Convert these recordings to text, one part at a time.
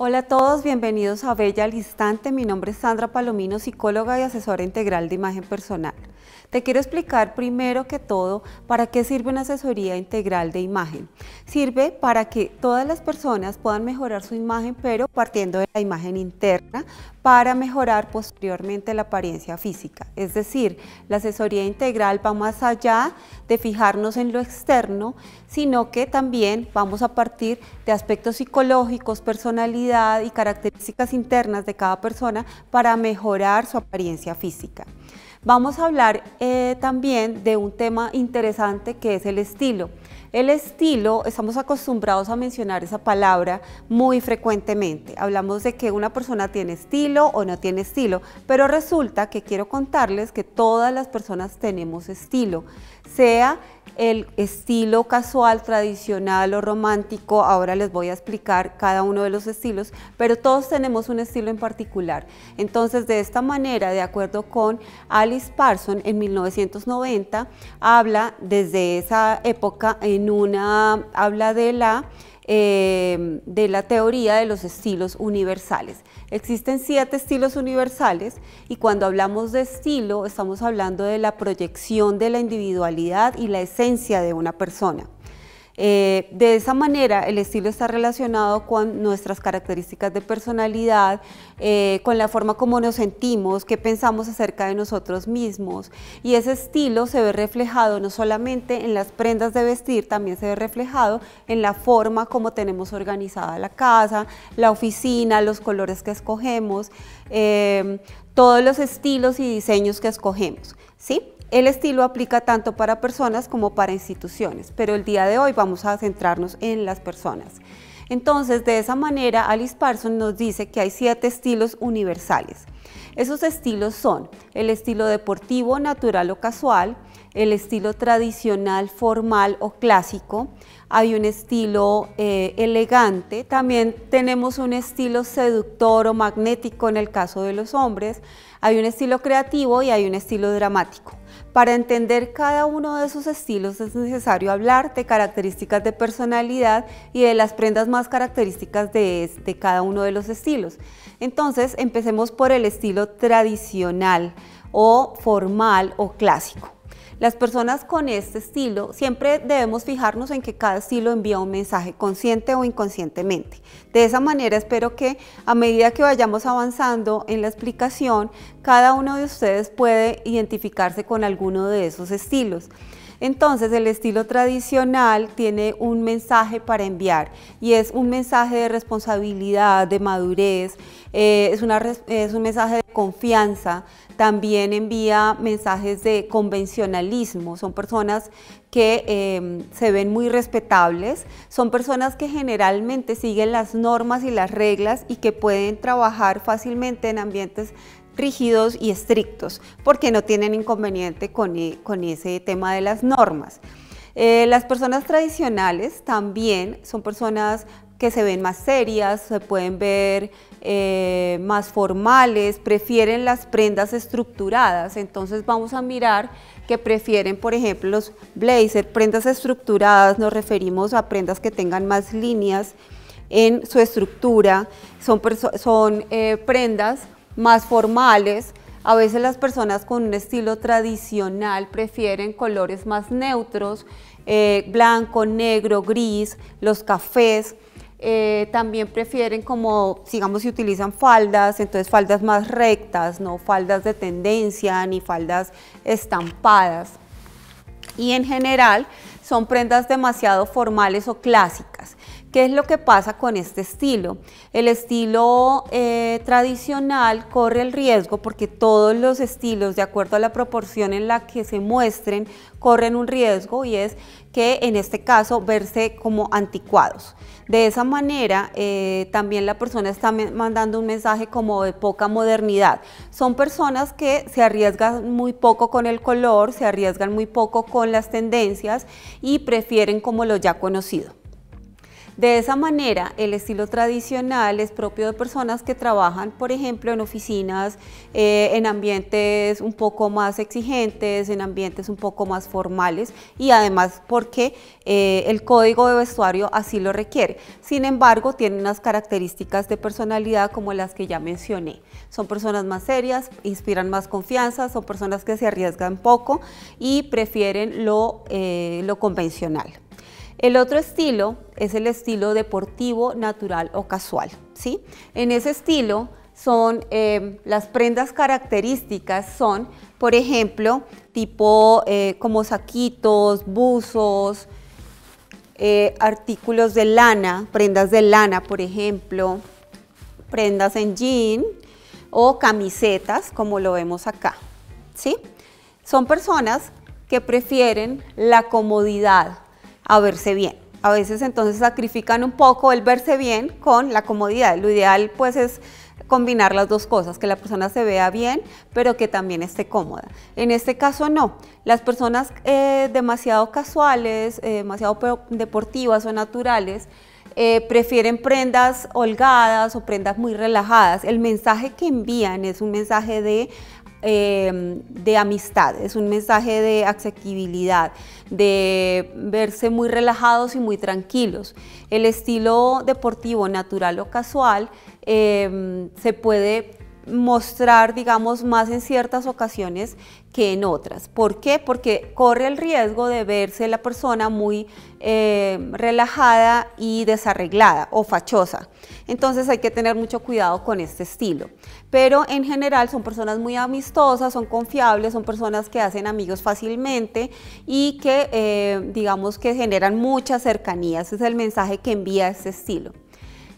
Hola a todos, bienvenidos a Bella al Instante. Mi nombre es Sandra Palomino, psicóloga y asesora integral de imagen personal. Te quiero explicar primero que todo para qué sirve una asesoría integral de imagen. Sirve para que todas las personas puedan mejorar su imagen, pero partiendo de la imagen interna para mejorar posteriormente la apariencia física. Es decir, la asesoría integral va más allá de fijarnos en lo externo, sino que también vamos a partir de aspectos psicológicos, personalidad y características internas de cada persona para mejorar su apariencia física. Vamos a hablar eh, también de un tema interesante que es el estilo. El estilo, estamos acostumbrados a mencionar esa palabra muy frecuentemente. Hablamos de que una persona tiene estilo o no tiene estilo, pero resulta que quiero contarles que todas las personas tenemos estilo, sea el estilo casual, tradicional o romántico. Ahora les voy a explicar cada uno de los estilos, pero todos tenemos un estilo en particular. Entonces, de esta manera, de acuerdo con Alice Parson, en 1990, habla desde esa época en una, habla de la eh, de la teoría de los estilos universales. Existen siete estilos universales y cuando hablamos de estilo estamos hablando de la proyección de la individualidad y la esencia de una persona. Eh, de esa manera, el estilo está relacionado con nuestras características de personalidad, eh, con la forma como nos sentimos, qué pensamos acerca de nosotros mismos. Y ese estilo se ve reflejado no solamente en las prendas de vestir, también se ve reflejado en la forma como tenemos organizada la casa, la oficina, los colores que escogemos, eh, todos los estilos y diseños que escogemos. ¿Sí? El estilo aplica tanto para personas como para instituciones, pero el día de hoy vamos a centrarnos en las personas. Entonces, de esa manera, Alice Parsons nos dice que hay siete estilos universales. Esos estilos son el estilo deportivo, natural o casual, el estilo tradicional, formal o clásico, hay un estilo eh, elegante, también tenemos un estilo seductor o magnético en el caso de los hombres, hay un estilo creativo y hay un estilo dramático. Para entender cada uno de sus estilos es necesario hablar de características de personalidad y de las prendas más características de, de cada uno de los estilos. Entonces, empecemos por el estilo tradicional o formal o clásico. Las personas con este estilo siempre debemos fijarnos en que cada estilo envía un mensaje consciente o inconscientemente. De esa manera espero que a medida que vayamos avanzando en la explicación, cada uno de ustedes puede identificarse con alguno de esos estilos. Entonces el estilo tradicional tiene un mensaje para enviar y es un mensaje de responsabilidad, de madurez, eh, es, un mensaje de confianza, también envía mensajes de convencionalismo, son personas que em, se ven muy respetables, son personas que generalmente siguen las normas y las reglas y que pueden trabajar fácilmente en ambientes rígidos y estrictos, porque no tienen inconveniente con, e, ese tema de las normas. Eh, las personas tradicionales también son personas que se ven más serias, se pueden ver eh, más formales, prefieren las prendas estructuradas. Entonces vamos a mirar que prefieren, por ejemplo, los blazer, prendas estructuradas, nos referimos a prendas que tengan más líneas en su estructura, son, son eh, prendas más formales. A veces las personas con un estilo tradicional prefieren colores más neutros, eh, blanco, negro, gris, los cafés. Eh, también prefieren como, digamos, si utilizan faldas, entonces faldas más rectas, no faldas de tendencia ni faldas estampadas. Y en general son prendas demasiado formales o clásicas. ¿Qué es lo que pasa con este estilo? El estilo eh, tradicional corre el riesgo porque todos los estilos, de acuerdo a la proporción en la que se muestren, corren un riesgo y es que en este caso verse como anticuados. De esa manera eh, también la persona está mandando un mensaje como de poca modernidad. Son personas que se arriesgan muy poco con el color, se arriesgan muy poco con las tendencias y prefieren como lo ya conocido. De esa manera, el estilo tradicional es propio de personas que trabajan, por ejemplo, en oficinas, eh, en ambientes un poco más exigentes, en ambientes un poco más formales y además porque eh, el código de vestuario así lo requiere. Sin embargo, tienen unas características de personalidad como las que ya mencioné. Son personas más serias, inspiran más confianza, son personas que se arriesgan poco y prefieren lo eh, convencional. El otro estilo es el estilo deportivo, natural o casual. ¿sí? En ese estilo son em, las prendas características son, por ejemplo, tipo eh, como saquitos, buzos, eh, artículos de lana, prendas de lana, por ejemplo, prendas en jean o camisetas, como lo vemos acá. ¿sí? Son personas que prefieren la comodidad, a verse bien. A veces entonces sacrifican un poco el verse bien con la comodidad. Lo ideal pues es combinar las dos cosas, que la persona se vea bien, pero que también esté cómoda. En este caso no, las personas eh, demasiado casuales, eh, demasiado deportivas o naturales, eh, prefieren prendas holgadas o prendas muy relajadas. El mensaje que envían es un mensaje de Em, de amistad, es un mensaje de asequibilidad, de verse muy relajados y muy tranquilos. El estilo deportivo natural o casual em, se puede mostrar, digamos, más en ciertas ocasiones que en otras. ¿Por qué? Porque corre el riesgo de verse la persona muy eh, relajada y desarreglada o fachosa. Entonces hay que tener mucho cuidado con este estilo. Pero en general son personas muy amistosas, son confiables, son personas que hacen amigos fácilmente y que, eh, digamos, que generan mucha cercanía. Ese es el mensaje que envía este estilo.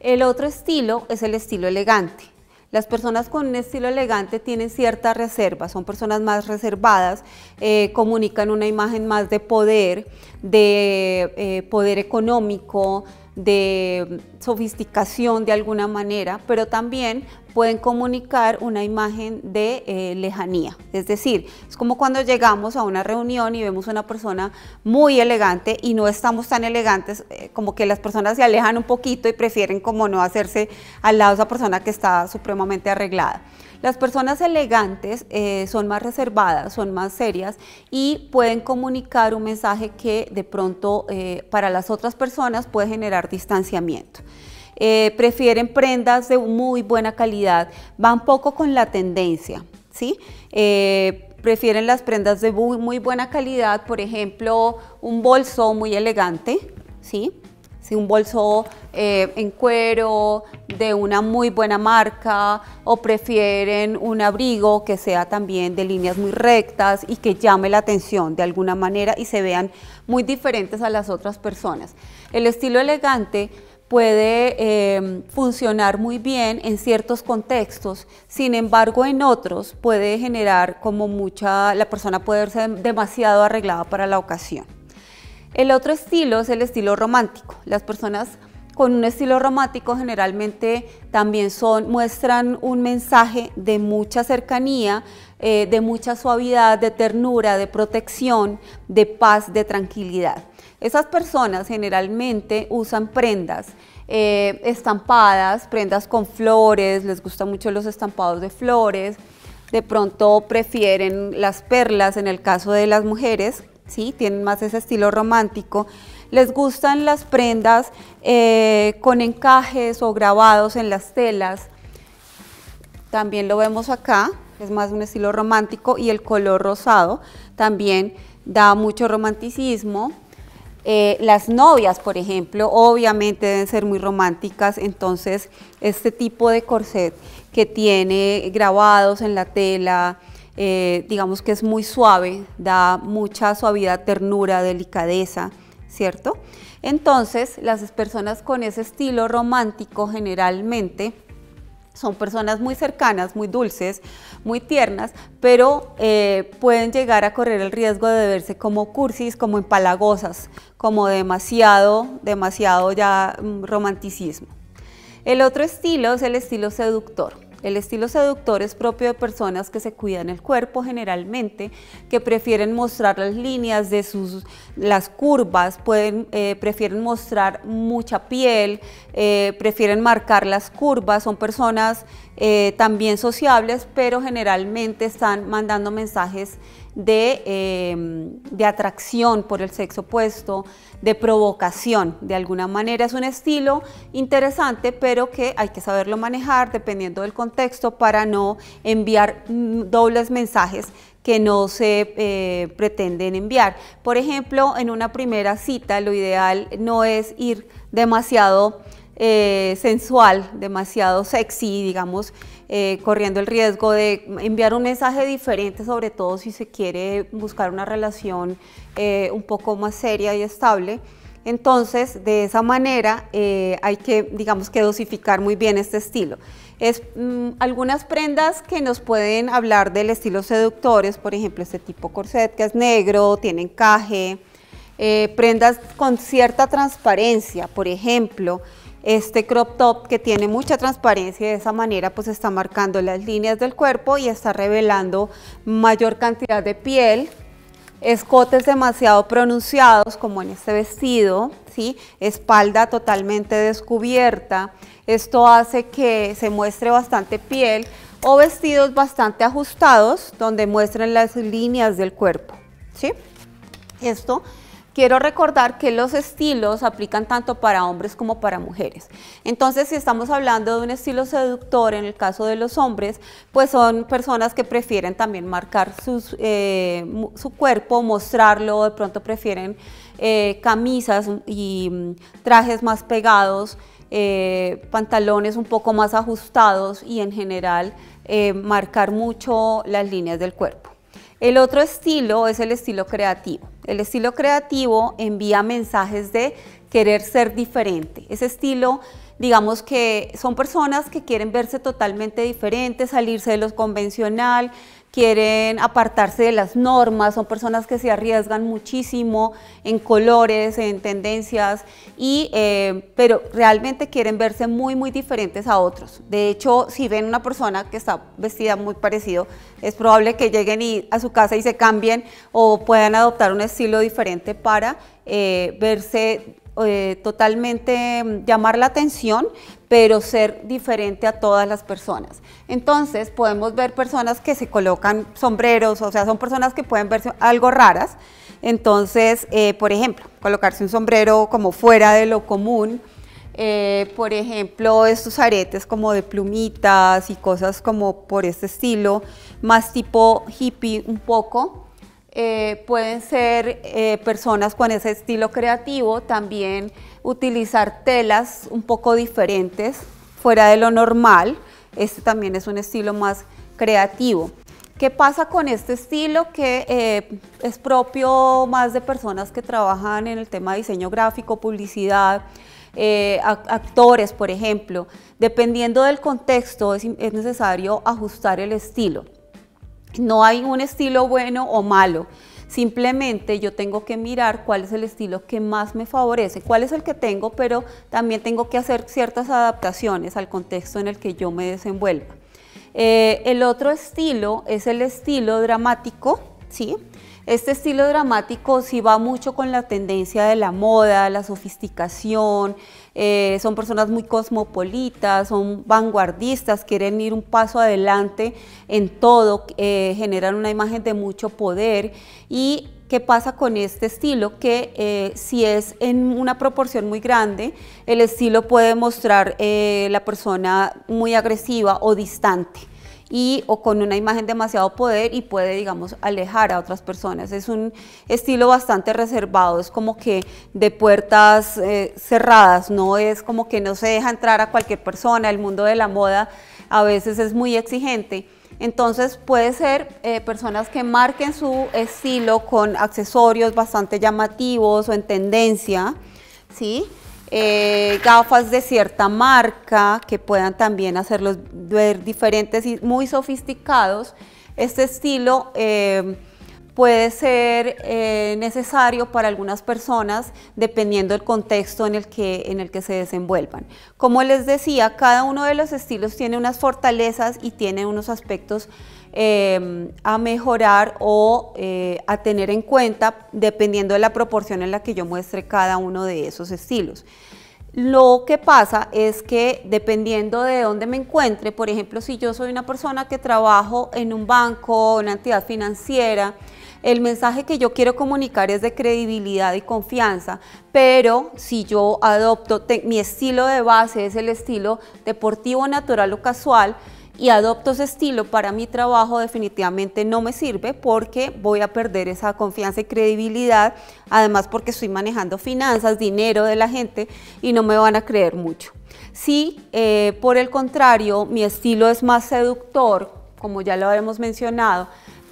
El otro estilo es el estilo elegante. Las personas con un estilo elegante tienen cierta reserva, son personas más reservadas, eh, comunican una imagen más de poder, de eh, poder económico, de sofisticación de alguna manera, pero también pueden comunicar una imagen de eh, lejanía. Es decir, es como cuando llegamos a una reunión y vemos una persona muy elegante y no estamos tan elegantes, eh, como que las personas se alejan un poquito y prefieren como no hacerse al lado de esa persona que está supremamente arreglada. Las personas elegantes eh, son más reservadas, son más serias y pueden comunicar un mensaje que de pronto eh, para las otras personas puede generar distanciamiento. Eh, prefieren prendas de muy buena calidad, van poco con la tendencia, ¿sí? prefieren las prendas de muy buena calidad, por ejemplo, un bolso muy elegante, ¿sí? si un bolso eh, en cuero de una muy buena marca o prefieren un abrigo que sea también de líneas muy rectas y que llame la atención de alguna manera y se vean muy diferentes a las otras personas. El estilo elegante puede eh, funcionar muy bien en ciertos contextos, sin embargo en otros puede generar como mucha, la persona puede verse demasiado arreglada para la ocasión. El otro estilo es el estilo romántico. Las personas con un estilo romántico generalmente también son, muestran un mensaje de mucha cercanía, eh, de mucha suavidad, de ternura, de protección, de paz, de tranquilidad. Esas personas generalmente usan prendas eh, estampadas, prendas con flores, les gustan mucho los estampados de flores, de pronto prefieren las perlas en el caso de las mujeres ¿sí? tienen más ese estilo romántico. Les gustan las prendas eh, con encajes o grabados en las telas. También lo vemos acá, es más un estilo romántico y el color rosado también da mucho romanticismo. Eh, las novias, por ejemplo, obviamente deben ser muy románticas, entonces este tipo de corset que tiene grabados en la tela, eh, digamos que es muy suave, da mucha suavidad, ternura, delicadeza, ¿cierto? Entonces, las personas con ese estilo romántico generalmente son personas muy cercanas, muy dulces, muy tiernas, pero eh, pueden llegar a correr el riesgo de verse como cursis, como empalagosas, como demasiado, demasiado ya mm, romanticismo. El otro estilo es el estilo seductor. El estilo seductor es propio de personas que se cuidan el cuerpo generalmente, que prefieren mostrar las líneas de sus, las curvas, pueden, eh, prefieren mostrar mucha piel, eh, prefieren marcar las curvas, son personas eh, también sociables, pero generalmente están mandando mensajes em, de, atracción por el sexo opuesto, de provocación. De alguna manera es un estilo interesante, pero que hay que saberlo manejar dependiendo del contexto para no enviar mm, dobles mensajes que no se eh, pretenden enviar. Por ejemplo, en una primera cita lo ideal no es ir demasiado eh, sensual, demasiado sexy, digamos, eh, corriendo el riesgo de enviar un mensaje diferente, sobre todo si se quiere buscar una relación eh, un poco más seria y estable. Entonces, de esa manera hay que, digamos, que dosificar muy bien este estilo. Es mm, algunas prendas que nos pueden hablar del estilo seductores, por ejemplo, este tipo corset que es negro, tiene encaje, prendas con cierta transparencia, por ejemplo, este crop top que tiene mucha transparencia de esa manera pues está marcando las líneas del cuerpo y está revelando mayor cantidad de piel escotes demasiado pronunciados como en este vestido, ¿sí? espalda totalmente descubierta, esto hace que se muestre bastante piel o vestidos bastante ajustados donde muestren las líneas del cuerpo. ¿sí? Esto quiero recordar que los estilos aplican tanto para hombres como para mujeres. Entonces, si estamos hablando de un estilo seductor en el caso de los hombres, pues son personas que prefieren también marcar eh, su cuerpo, mostrarlo, de pronto prefieren eh, camisas y mm, trajes más pegados, eh, pantalones un poco más ajustados y en general marcar mucho las líneas del cuerpo. El otro estilo es el estilo creativo. El estilo creativo envía mensajes de querer ser diferente. Ese estilo, digamos que son personas que quieren verse totalmente diferentes, salirse de lo convencional, quieren apartarse de las normas, son personas que se arriesgan muchísimo en colores, en tendencias, y, eh, pero realmente quieren verse muy, muy diferentes a otros. De hecho, si ven una persona que está vestida muy parecido, es probable que lleguen a su casa y se cambien o puedan adoptar un estilo diferente para eh, verse eh, totalmente mm, llamar la atención, pero ser diferente a todas las personas. Entonces podemos ver personas que se colocan sombreros, o sea, son personas que pueden verse algo raras. Entonces, eh, por ejemplo, colocarse un sombrero como fuera de lo común. Eh, por ejemplo, estos aretes como de plumitas y cosas como por este estilo, más tipo hippie un poco. Eh, pueden ser eh, personas con ese estilo creativo, también utilizar telas un poco diferentes, fuera de lo normal. Este también es un estilo más creativo. ¿Qué pasa con este estilo que eh, es propio más de personas que trabajan en el tema de diseño gráfico, publicidad, actores, por ejemplo? Dependiendo del contexto es necesario ajustar el estilo. No hay un estilo bueno o malo. Simplemente yo tengo que mirar cuál es el estilo que más me favorece, cuál es el que tengo, pero también tengo que hacer ciertas adaptaciones al contexto en el que yo me desenvuelva. Eh, el otro estilo es el estilo dramático, ¿sí? Este estilo dramático sí va mucho con la tendencia de la moda, la sofisticación, eh, son personas muy cosmopolitas, son vanguardistas, quieren ir un paso adelante en todo, eh, generan una imagen de mucho poder y ¿Qué pasa con este estilo? Que eh, si es en una proporción muy grande, el estilo puede mostrar la persona muy agresiva o distante y o con una imagen demasiado poder y puede, digamos, alejar a otras personas. Es un estilo bastante reservado, es como que de puertas eh, cerradas, no es como que no se deja entrar a cualquier persona, el mundo de la moda a veces es muy exigente. Entonces puede ser eh, personas que marquen su estilo con accesorios bastante llamativos o en tendencia, ¿sí? Eh, gafas de cierta marca que puedan también hacerlos ver diferentes y muy sofisticados. Este estilo eh, puede ser eh, necesario para algunas personas dependiendo del contexto en el, que, en el que se desenvuelvan. Como les decía, cada uno de los estilos tiene unas fortalezas y tiene unos aspectos eh, a mejorar o eh, a tener en cuenta dependiendo de la proporción en la que yo muestre cada uno de esos estilos. Lo que pasa es que dependiendo de dónde me encuentre, por ejemplo, si yo soy una persona que trabajo en un banco, una entidad financiera, el mensaje que yo quiero comunicar es de credibilidad y confianza, pero si yo adopto, mi estilo de base es el estilo deportivo, natural o casual, y adopto ese estilo para mi trabajo definitivamente no me sirve porque voy a perder esa confianza y credibilidad, además porque estoy manejando finanzas, dinero de la gente y no me van a creer mucho. Si eh, por el contrario mi estilo es más seductor, como ya lo hemos mencionado,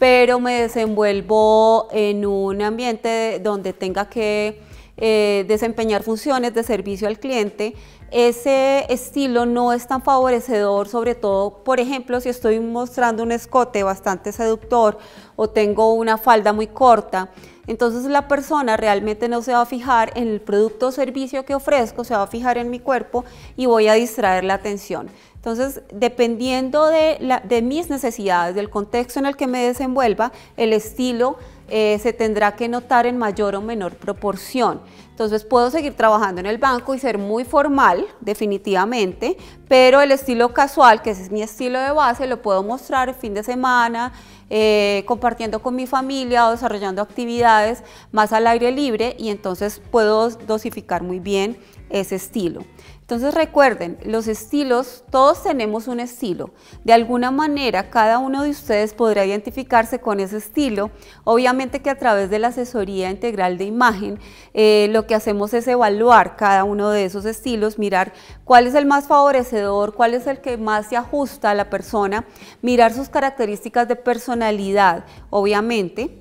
pero me desenvuelvo en un ambiente donde tenga que eh, desempeñar funciones de servicio al cliente, ese estilo no es tan favorecedor, sobre todo, por ejemplo, si estoy mostrando un escote bastante seductor o tengo una falda muy corta. Entonces la persona realmente no se va a fijar en el producto o servicio que ofrezco, se va a fijar en mi cuerpo y voy a distraer la atención. Entonces, dependiendo de, mis necesidades, del contexto en el que me desenvuelva, el estilo eh, se tendrá que notar en mayor o menor proporción. Entonces puedo seguir trabajando en el banco y ser muy formal, definitivamente, pero el estilo casual, que es mi estilo de base, lo puedo mostrar el fin de semana, eh, compartiendo con mi familia o desarrollando actividades más al aire libre y entonces puedo dosificar muy bien ese estilo. Entonces recuerden, los estilos, todos tenemos un estilo. De alguna manera, cada uno de ustedes podrá identificarse con ese estilo. Obviamente que a través de la asesoría integral de imagen, eh, lo que hacemos es evaluar cada uno de esos estilos, mirar cuál es el más favorecedor, cuál es el que más se ajusta a la persona, mirar sus características de personalidad, obviamente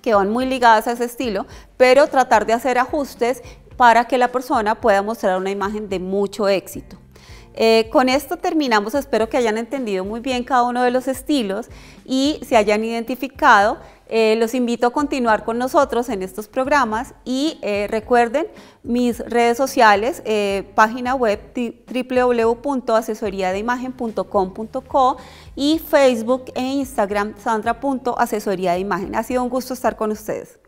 que van muy ligadas a ese estilo, pero tratar de hacer ajustes para que la persona pueda mostrar una imagen de mucho éxito. Eh, con esto terminamos, espero que hayan entendido muy bien cada uno de los estilos y se hayan identificado. Eh, los invito a continuar con nosotros en estos programas y eh, recuerden mis redes sociales, página web www.asesoriadeimagen.com.co y Facebook e Instagram sandra.asesoriadeimagen. Ha sido un gusto estar con ustedes.